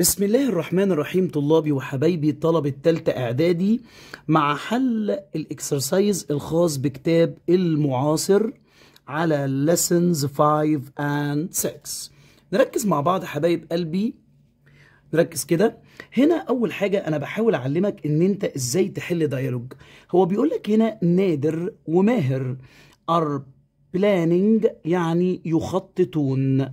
بسم الله الرحمن الرحيم طلابي وحبايبي طلبة تالتة إعدادي مع حل الإكسرسايز الخاص بكتاب المعاصر على lessons 5 and 6 نركز مع بعض حبايب قلبي نركز كده هنا أول حاجة أنا بحاول أعلمك إن أنت إزاي تحل ديالوج هو بيقول لك هنا نادر وماهر are planning يعني يخططون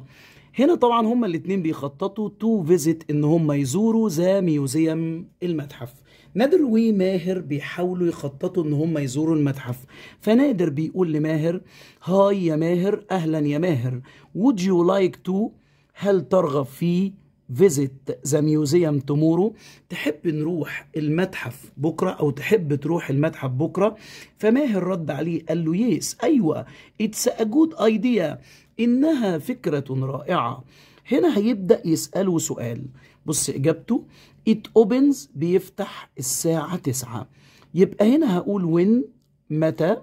هنا طبعا هما الاثنين بيخططوا تو فيزيت ان هما يزوروا ذا ميوزيوم المتحف نادر وماهر بيحاولوا يخططوا ان هما يزوروا المتحف فنادر بيقول لماهر هاي يا ماهر اهلا يا ماهر would you like to هل ترغب في فيزيت ذا ميوزيوم تومورو تحب نروح المتحف بكره او تحب تروح المتحف بكره فماهر رد عليه قال له يس ايوه اتس ا جود ايديا إنها فكرة رائعة هنا هيبدأ يسأله سؤال بص إجابته it opens بيفتح الساعة تسعة يبقى هنا هقول when متى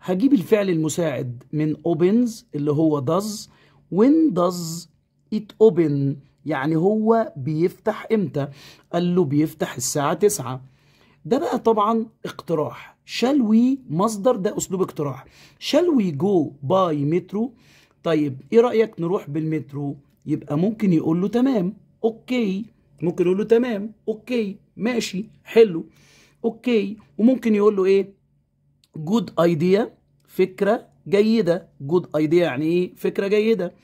هجيب الفعل المساعد من opens اللي هو does when does it open يعني هو بيفتح امتى قال له بيفتح الساعة تسعة ده بقى طبعا اقتراح shall we مصدر ده أسلوب اقتراح shall we go by metro طيب ايه رايك نروح بالمترو يبقى ممكن يقول له تمام اوكي ممكن يقول له تمام اوكي ماشي حلو اوكي وممكن يقول له ايه جود ايديا فكره جيده جود ايديا يعني ايه فكره جيده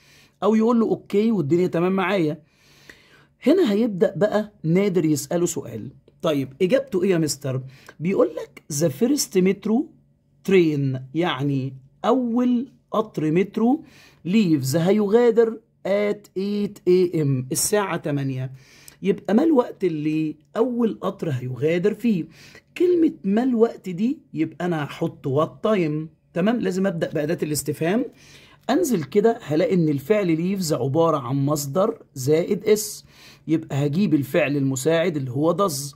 او يقول له اوكي والدنيا تمام معايا هنا هيبدا بقى نادر يساله سؤال طيب اجابته ايه يا مستر بيقول لك ذا فيرست مترو ترين يعني اول قطر مترو ليفز هيغادر ات 8 اي ام الساعة 8 يبقى ما الوقت اللي أول قطر هيغادر فيه كلمة ما الوقت دي يبقى أنا هحط وات تايم تمام لازم أبدأ بأداة الاستفهام أنزل كده هلاقي إن الفعل ليفز عبارة عن مصدر زائد اس يبقى هجيب الفعل المساعد اللي هو داز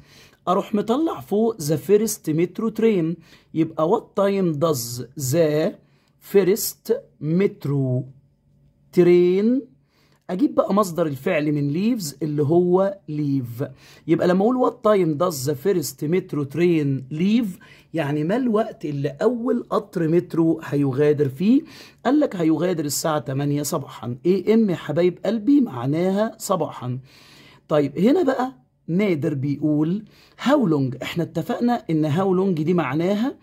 أروح مطلع فوق ذا فيرست مترو ترين يبقى وات تايم داز ذا فيرست مترو ترين اجيب بقى مصدر الفعل من ليفز اللي هو ليف يبقى لما اقول وات تايم داز ذا فيرست مترو ترين ليف يعني ما الوقت اللي اول قطر مترو هيغادر فيه قال لك هيغادر الساعه 8 صباحا اي ام يا حبايب قلبي معناها صباحا طيب هنا بقى نادر بيقول هاو لونج احنا اتفقنا ان هاو لونج دي معناها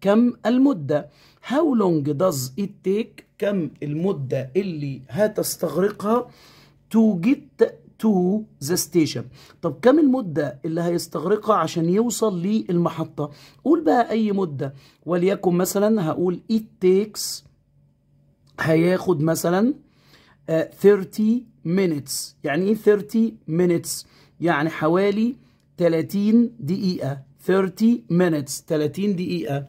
كم المده هاو لونج داز ات تيك كم المدة اللي هتستغرقها تو جيت تو ذا ستيشن طب كم المدة اللي هيستغرقها عشان يوصل للمحطة قول بقى أي مدة وليكن مثلا هقول it takes هياخد مثلا uh, آه، 30 minutes يعني ايه 30 minutes يعني حوالي 30 دقيقة 30 minutes 30 دقيقة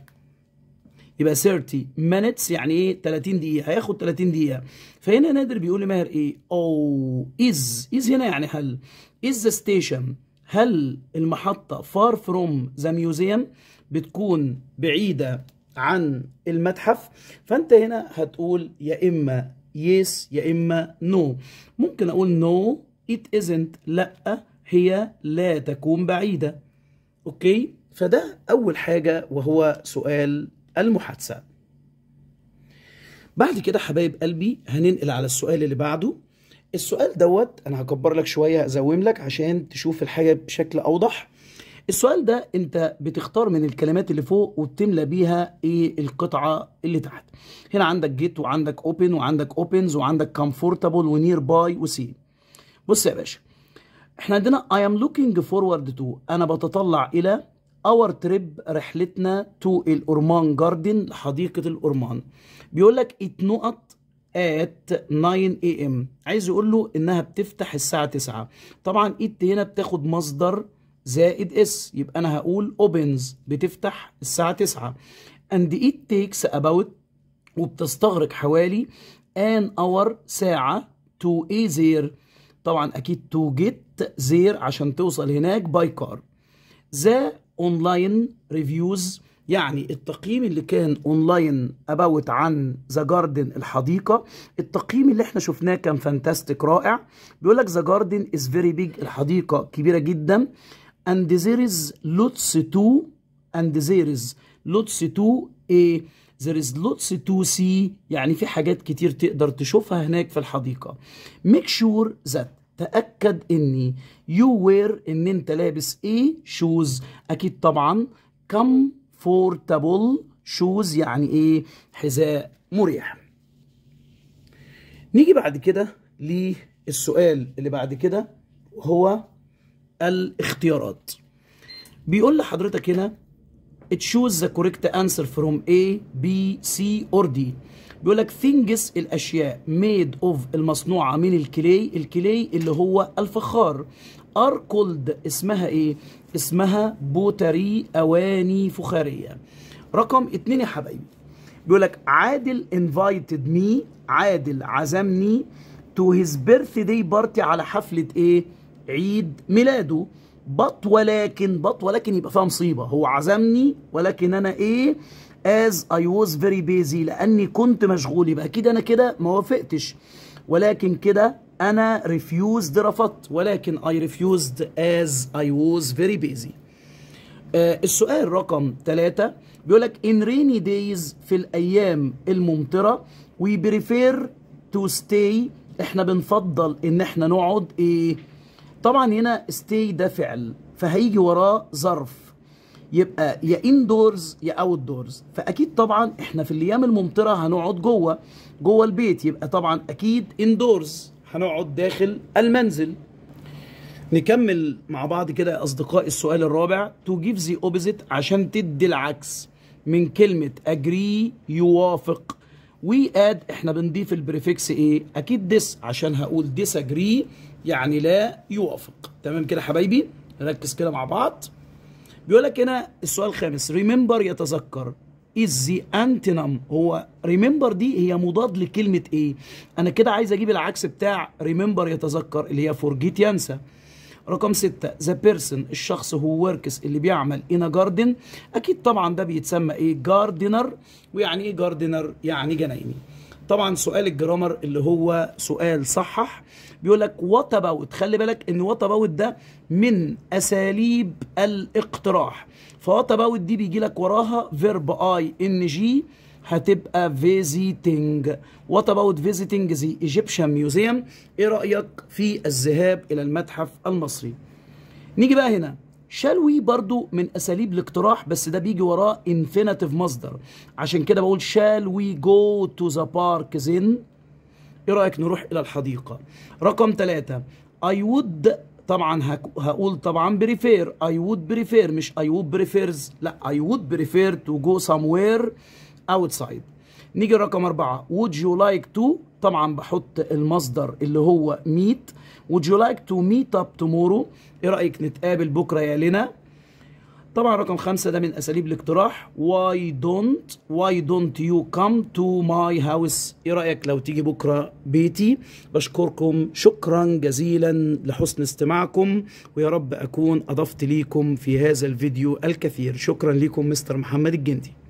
يبقى 30 minutes يعني ايه 30 دقيقه هياخد 30 دقيقه فهنا نادر بيقول لماهر ايه او از از هنا يعني هل از ذا ستيشن هل المحطه فار فروم ذا ميوزيوم بتكون بعيده عن المتحف فانت هنا هتقول يا اما يس يا اما نو ممكن اقول نو ات ازنت لا هي لا تكون بعيده اوكي فده اول حاجه وهو سؤال المحادثة بعد كده حبايب قلبي هننقل على السؤال اللي بعده السؤال دوت انا هكبر لك شويه ازوم لك عشان تشوف الحاجه بشكل اوضح السؤال ده انت بتختار من الكلمات اللي فوق وتملى بيها ايه القطعه اللي تحت هنا عندك جيت وعندك اوبن وعندك اوبنز وعندك كومفورتابل ونير باي وسين بص يا باشا احنا عندنا I am looking forward to انا بتطلع الى اور تريب رحلتنا تو الاورمان جاردن حديقه الاورمان بيقول لك ات نقط اي 9 عايز يقول له انها بتفتح الساعه 9 طبعا ات هنا بتاخد مصدر زائد اس يبقى انا هقول اوبنز بتفتح الساعه 9 اند ات تيكس اباوت وبتستغرق حوالي ان اور ساعه تو اي زير طبعا اكيد تو جيت زير عشان توصل هناك باي كار ذا اونلاين ريفيوز يعني التقييم اللي كان اونلاين اباوت عن ذا جاردن الحديقه التقييم اللي احنا شفناه كان فانتاستيك رائع بيقول لك ذا جاردن از فيري بيج الحديقه كبيره جدا اند ذير از لوتس تو اند ذير از لوتس تو ايه ذير از لوتس تو سي يعني في حاجات كتير تقدر تشوفها هناك في الحديقة ميك شور ذات تأكد اني يو وير ان انت لابس ايه شوز اكيد طبعا كمفورتابل شوز يعني ايه حذاء مريح نيجي بعد كده للسؤال اللي بعد كده هو الاختيارات بيقول لحضرتك هنا تشوز ذا كوريكت انسر فروم A B C or D بيقول لك ثينجز الاشياء ميد اوف المصنوعه من الكلي الكلي اللي هو الفخار ار كولد اسمها ايه اسمها بوتري اواني فخاريه رقم اتنين يا حبايبي بيقول لك عادل انفايتد مي عادل عزمني تو هيز بيرث داي بارتي على حفله ايه عيد ميلاده بط ولكن بط ولكن يبقى فيها مصيبه هو عزمني ولكن انا ايه as I was very busy لأني كنت مشغول يبقى أكيد أنا كده ما وافقتش ولكن كده أنا refused رفضت ولكن I refused as I was very busy آه السؤال رقم ثلاثة بيقولك in rainy days في الأيام الممطرة we prefer to stay احنا بنفضل ان احنا نقعد ايه طبعا هنا stay ده فعل فهيجي وراه ظرف يبقى يا اندورز يا اوت دورز فاكيد طبعا احنا في الايام الممطره هنقعد جوه جوه البيت يبقى طبعا اكيد اندورز هنقعد داخل المنزل نكمل مع بعض كده يا اصدقائي السؤال الرابع تو جيف ذا اوبزيت عشان تدي العكس من كلمه اجري يوافق وي اد احنا بنضيف البريفكس ايه اكيد ديس عشان هقول ديس اجري يعني لا يوافق تمام كده حبايبي نركز كده مع بعض بيقول لك هنا السؤال الخامس ريمبر يتذكر از ذا انتنم هو ريمبر دي هي مضاد لكلمه ايه انا كده عايز اجيب العكس بتاع ريمبر يتذكر اللي هي فورجيت ينسى رقم ستة ذا بيرسون الشخص هو وركس اللي بيعمل ان جاردن اكيد طبعا ده بيتسمى ايه جاردنر ويعني ايه جاردنر يعني جنايني طبعا سؤال الجرامر اللي هو سؤال صحح بيقول لك وات اباوت خلي بالك ان وات اباوت ده من اساليب الاقتراح فوات اباوت دي بيجي لك وراها فيرب اي ان جي هتبقى فيزيتنج وات اباوت فيزيتنج ذا ايجيبشن ميوزيوم ايه رايك في الذهاب الى المتحف المصري نيجي بقى هنا شلوي برضو من اساليب الاقتراح بس ده بيجي وراه انفينيتيف مصدر عشان كده بقول شال وي جو تو ذا بارك زين ايه رايك نروح الى الحديقه رقم ثلاثة اي وود طبعا هقول طبعا بريفير اي وود بريفير مش اي وود بريفيرز لا I would prefer to go somewhere اوتسايد نيجي رقم أربعة would you like to طبعا بحط المصدر اللي هو meet would you like to meet up tomorrow ايه رأيك نتقابل بكرة يا لنا طبعا رقم خمسة ده من أساليب الاقتراح why don't why don't you come to my house ايه رأيك لو تيجي بكرة بيتي بشكركم شكرا جزيلا لحسن استماعكم ويا رب أكون أضفت ليكم في هذا الفيديو الكثير شكرا ليكم مستر محمد الجندي